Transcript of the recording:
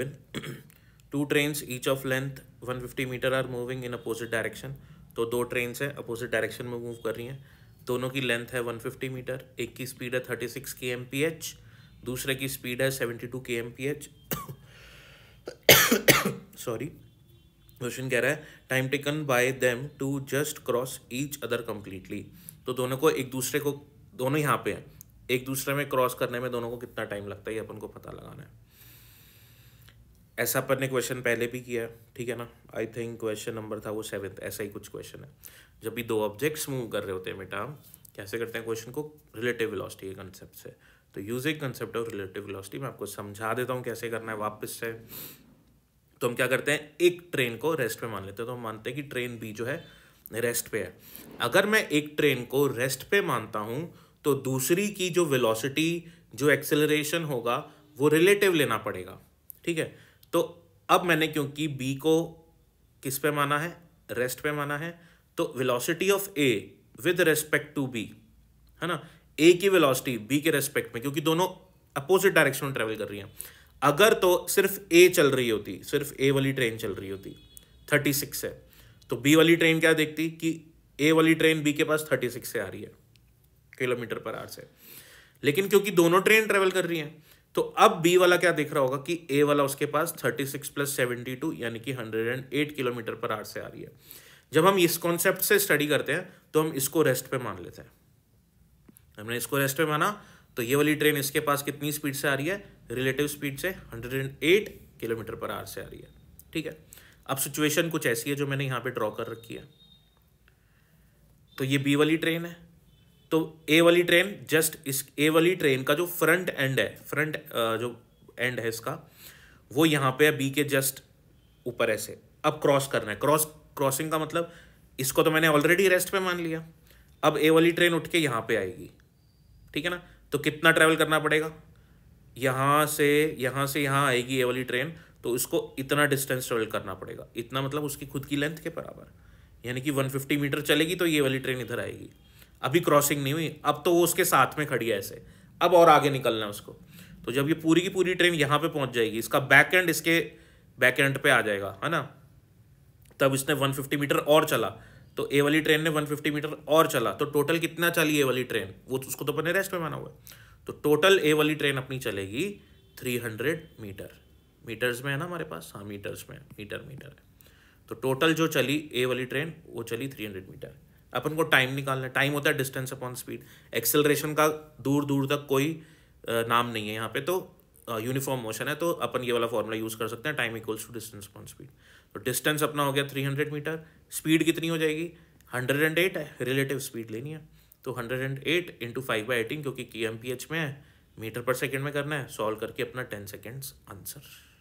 to trains each of length 150 metre are moving in opposite direction तो दो train हैं opposite direction में move कर रही हैं दोनों की लेंथ है 150 मीटर एक की स्पीड है 36 सिक्स के एम पी एच दूसरे की स्पीड है 72 two K M P H sorry question कह रहा है time taken by them to just cross each other completely तो दोनों को एक दूसरे को दोनों यहाँ पे हैं एक दूसरे में क्रॉस करने में दोनों को कितना टाइम लगता है ये अपन को पता लगाना है ऐसा अपन ने क्वेश्चन पहले भी किया है ठीक है ना आई थिंक क्वेश्चन नंबर था वो सेवन्थ ऐसा ही कुछ क्वेश्चन है जब भी दो ऑब्जेक्ट्स मूव कर रहे होते हैं बेटा कैसे करते हैं क्वेश्चन को रिलेटिव वेलोसिटी के कंसेप्ट से तो using concept of relative velocity मैं आपको समझा देता हूँ कैसे करना है वापस से तो हम क्या करते हैं एक ट्रेन को रेस्ट पे मान लेते हैं तो हम मानते हैं कि ट्रेन बी जो है रेस्ट पे है अगर मैं एक ट्रेन को रेस्ट पे मानता हूँ तो दूसरी की जो वेलोसिटी जो एक्सेलरेशन होगा वो रिलेटिव लेना पड़ेगा ठीक है तो अब मैंने क्योंकि बी को किस पे माना है रेस्ट पे माना है तो velocity of A with respect to B है ना ए की वेलोसिटी बी के रेस्पेक्ट में क्योंकि दोनों अपोजिट डायरेक्शन में ट्रेवल कर रही हैं अगर तो सिर्फ ए चल रही होती सिर्फ ए वाली ट्रेन चल रही होती थर्टी सिक्स है तो बी वाली ट्रेन क्या देखती कि ए वाली ट्रेन बी के पास थर्टी सिक्स से आ रही है किलोमीटर पर आर से लेकिन क्योंकि दोनों ट्रेन ट्रेवल कर रही हैं तो अब बी वाला क्या दिख रहा होगा कि ए वाला उसके पास 36 प्लस 72 यानी कि 108 किलोमीटर पर आर से आ रही है जब हम इस कॉन्सेप्ट से स्टडी करते हैं तो हम इसको रेस्ट पे मान लेते हैं हमने इसको रेस्ट पे माना तो ये वाली ट्रेन इसके पास कितनी स्पीड से आ रही है रिलेटिव स्पीड से 108 किलोमीटर पर आर से आ रही है ठीक है अब सिचुएशन कुछ ऐसी है जो मैंने यहाँ पर ड्रॉ कर रखी है तो ये बी वाली ट्रेन है तो ए वाली ट्रेन जस्ट इस ए वाली ट्रेन का जो फ्रंट एंड है फ्रंट जो एंड है इसका वो यहाँ पे है बी के जस्ट ऊपर ऐसे अब क्रॉस करना है क्रॉस क्रॉसिंग का मतलब इसको तो मैंने ऑलरेडी रेस्ट पे मान लिया अब ए वाली ट्रेन उठ के यहाँ पे आएगी ठीक है ना तो कितना ट्रेवल करना पड़ेगा यहाँ से यहाँ से यहाँ आएगी ए वाली ट्रेन तो उसको इतना डिस्टेंस ट्रेवल करना पड़ेगा इतना मतलब उसकी खुद की लेंथ के बराबर यानी कि 150 मीटर चलेगी तो ये वाली ट्रेन इधर आएगी अभी क्रॉसिंग नहीं हुई अब तो वो उसके साथ में खड़ी है ऐसे अब और आगे निकलना है उसको तो जब ये पूरी की पूरी ट्रेन यहाँ पे पहुँच जाएगी इसका बैक एंड इसके बैक एंड पे आ जाएगा है ना तब इसने 150 मीटर और चला तो ए वाली ट्रेन ने 150 मीटर और चला तो टोटल कितना चली ए वाली ट्रेन वो तो उसको तो अपने रेस्ट में माना हुआ है तो टोटल ए वाली ट्रेन अपनी चलेगी 300 मीटर मीटर्स में है ना हमारे पास हाँ मीटर्स में मीटर मीटर है तो टोटल जो चली ए वाली ट्रेन वो चली थ्री मीटर अपन को टाइम निकालना टाइम होता है डिस्टेंस अपॉन स्पीड एक्सेलरेशन का दूर दूर तक कोई नाम नहीं है यहाँ पे तो यूनिफॉर्म मोशन है तो अपन ये वाला फॉर्मूला यूज़ कर सकते हैं time equals to distance upon speed तो डिस्टेंस अपना हो गया थ्री हंड्रेड मीटर स्पीड कितनी हो जाएगी हंड्रेड एंड एट है रिलेटिव स्पीड लेनी है तो hundred and eight into five by eighteen क्योंकि के में है मीटर पर सेकेंड में करना है सॉल्व करके अपना टेन सेकेंड्स आंसर